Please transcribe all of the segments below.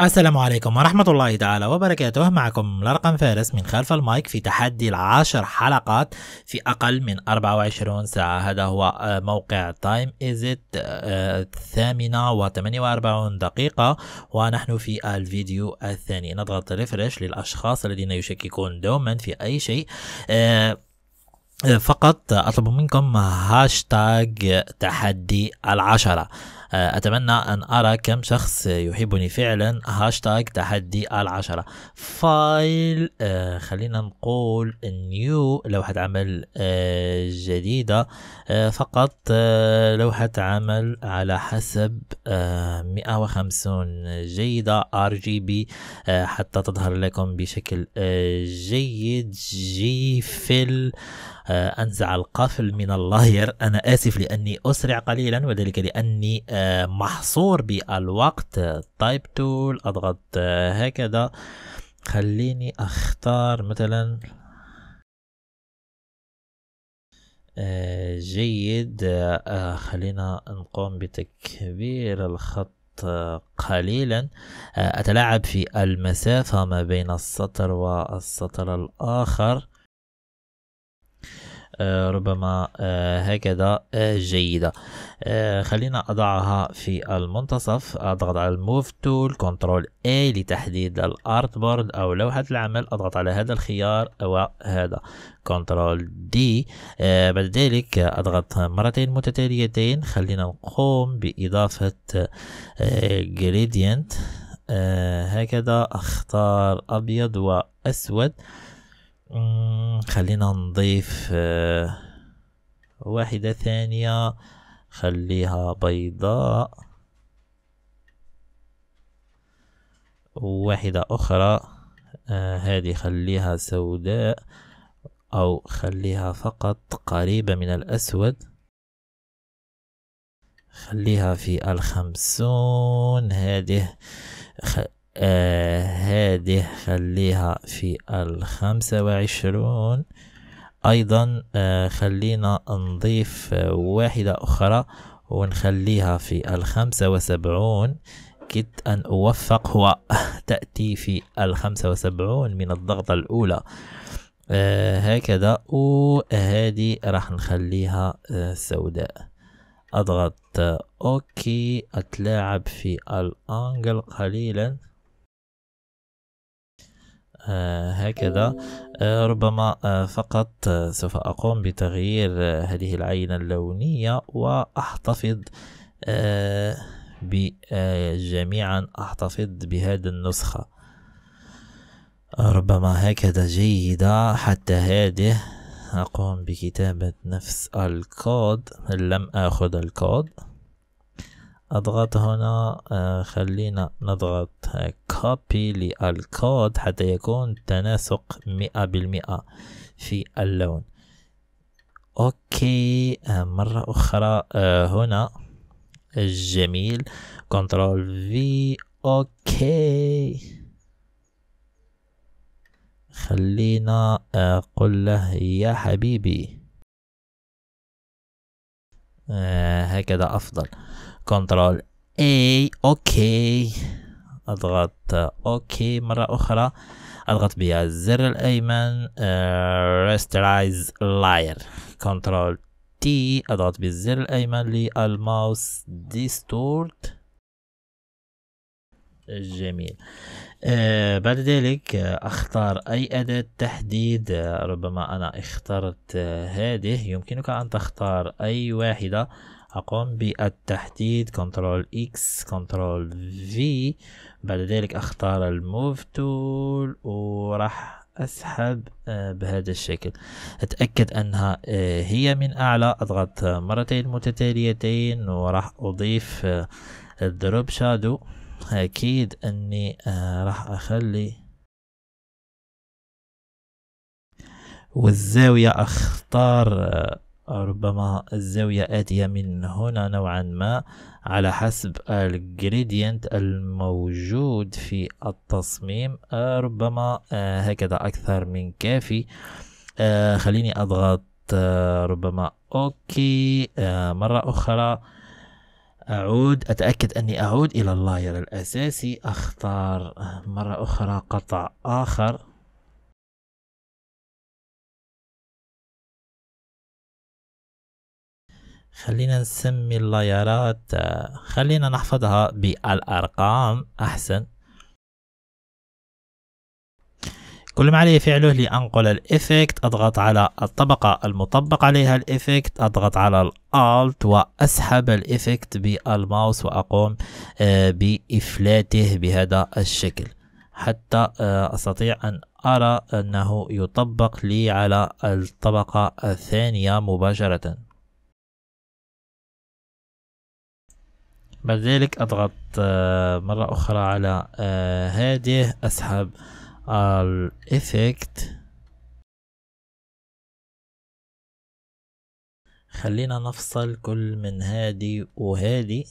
السلام عليكم ورحمة الله تعالى وبركاته معكم لرقم فارس من خلف المايك في تحدي العشر حلقات في أقل من 24 ساعة هذا هو آه، موقع تايم إزت آه، الثامنة الثامنة وأربعون دقيقة ونحن في الفيديو الثاني نضغط ريفرش للأشخاص الذين يشككون دوما في أي شيء آه، فقط أطلب منكم هاشتاج تحدي العشرة آه، أتمنى أن أرى كم شخص يحبني فعلا هاشتاج تحدي العشرة فايل آه، خلينا نقول نيو لوحة عمل آه، جديدة فقط لوحة عمل على حسب 150 جيدة ار جي بي حتى تظهر لكم بشكل جيد جي فيل أنزع القفل من اللاير أنا آسف لأني أسرع قليلا وذلك لأني آه، محصور بالوقت تايب تول اضغط آه، هكذا خليني اختار مثلا آه، جيد خلينا نقوم بتكبير الخط قليلا أتلاعب في المسافة ما بين السطر والسطر الآخر آه، ربما آه، هكذا آه، جيدة خلينا أضعها في المنتصف أضغط على الموف تول كنترول A لتحديد الأرت بورد أو لوحة العمل أضغط على هذا الخيار وهذا كنترول دي بعد ذلك أضغط مرتين متتاليتين خلينا نقوم بإضافة gradient هكذا أختار أبيض وأسود خلينا نضيف آه، واحدة ثانية خليها بيضاء واحدة أخرى آه، هذه خليها سوداء أو خليها فقط قريبة من الأسود خليها في الخمسون هذه خ... آه هذه خليها في الخمسة وعشرون أيضا آه، خلينا نضيف آه، واحدة أخرى ونخليها في الخمسة وسبعون كدت أن أوفق تأتي في الخمسة وسبعون من الضغطة الأولى آه، هكذا وهذه راح نخليها سوداء أضغط أوكي أتلاعب في الأنجل قليلا آه، هكذا آه، ربما آه، فقط سوف أقوم بتغيير هذه العينة اللونية وأحتفظ جميعا أحتفظ بهذا النسخة ربما هكذا جيدة حتى هذه أقوم بكتابة نفس الكود لم أخذ الكود اضغط هنا آه، خلينا نضغط كوبي آه، للكود حتى يكون تناسق مئة بالمئة في اللون اوكي آه، مرة اخرى هنا جميل كنترول في اوكي خلينا اقول له يا حبيبي آه، هكذا أفضل كنترول اي اوكي اضغط اوكي مرة اخرى اضغط بها الزر الايمن ريسترايز آه، لاير كنترول تي اضغط بالزر الايمن للماوس ديستورت جميل آه بعد ذلك آه، اختار اي اداة تحديد آه، ربما انا اخترت آه، هذه يمكنك ان تختار اي واحدة اقوم بالتحديد كنترول اكس كنترول في بعد ذلك اختار الموف تول وراح اسحب بهذا الشكل اتاكد انها هي من اعلى اضغط مرتين متتاليتين وراح اضيف الدروب شادو أكيد أني آه، راح أخلي والزاوية أختار آه، ربما الزاوية آتية من هنا نوعا ما على حسب الجريدينت الموجود في التصميم آه، ربما هكذا أكثر من كافي خليني أضغط ربما أوكي مرة أخرى أعود أتأكد أني أعود إلى اللاير الأساسي أختار مرة أخرى قطع آخر خلينا نسمي اللايرات خلينا نحفظها بالأرقام أحسن كل ما علي فعله لأنقل الإفكت أضغط على الطبقة المطبق عليها الإفكت أضغط على الألت وأسحب الإفكت بالماوس وأقوم آه، بإفلاته بهذا الشكل حتى آه، أستطيع أن أرى أنه يطبق لي على الطبقة الثانية مباشرة بعد ذلك أضغط آه، مرة أخرى على هذه أسحب آه، effect خلينا نفصل كل من هادي وهادي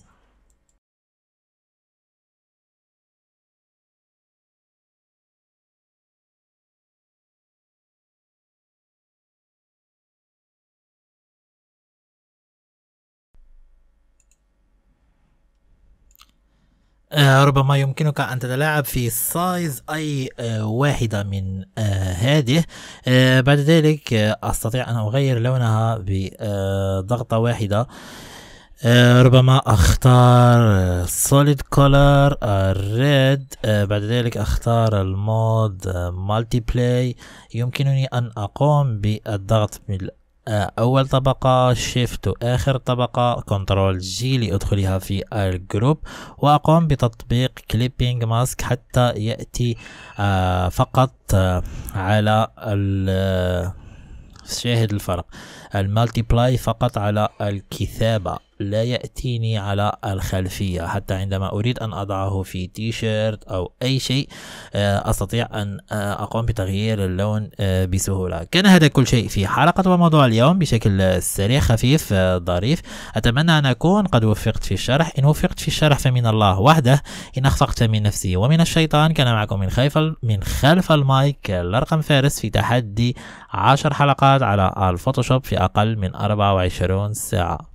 آه، ربما يمكنك أن تتلاعب في سايز أي آه، واحدة من آه، هذه بعد ذلك أستطيع أن أغير لونها بضغطة واحدة ربما اختار solid color red بعد ذلك اختار المود مالتي بلاي يمكنني ان اقوم بالضغط آه، أول طبقة شيفت وآخر طبقة كنترول جي لأدخلها في الجروب وأقوم بتطبيق كليبينج ماسك حتى يأتي آه، فقط آه، على شاهد الفرق المالتيبلاي فقط على الكتابة لا يأتيني على الخلفية حتى عندما أريد أن أضعه في تي شيرت أو أي شيء آه، أستطيع أن آه، أقوم بتغيير اللون آه، بسهولة كان هذا كل شيء في حلقة وموضوع اليوم بشكل سريع خفيف ظريف أتمنى أن أكون قد وفقت في الشرح إن وفقت في الشرح فمن الله وحده إن أخفقت من نفسي ومن الشيطان كان معكم من خلف من خلف المايك الرقم فارس في تحدي 10 حلقات على الفوتوشوب في أقل من 24 ساعة